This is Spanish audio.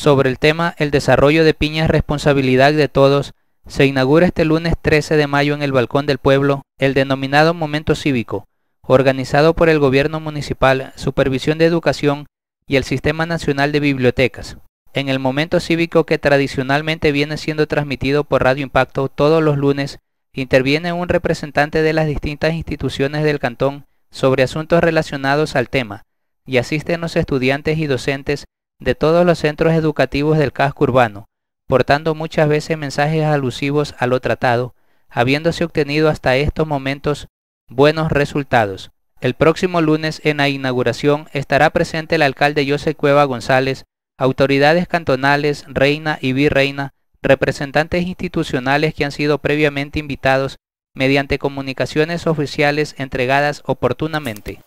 sobre el tema El desarrollo de Piñas responsabilidad de todos, se inaugura este lunes 13 de mayo en el Balcón del Pueblo el denominado Momento Cívico, organizado por el Gobierno Municipal, Supervisión de Educación y el Sistema Nacional de Bibliotecas. En el Momento Cívico que tradicionalmente viene siendo transmitido por Radio Impacto todos los lunes, interviene un representante de las distintas instituciones del cantón sobre asuntos relacionados al tema, y asisten los estudiantes y docentes de todos los centros educativos del casco urbano, portando muchas veces mensajes alusivos a lo tratado, habiéndose obtenido hasta estos momentos buenos resultados. El próximo lunes en la inauguración estará presente el alcalde José Cueva González, autoridades cantonales, reina y virreina, representantes institucionales que han sido previamente invitados mediante comunicaciones oficiales entregadas oportunamente.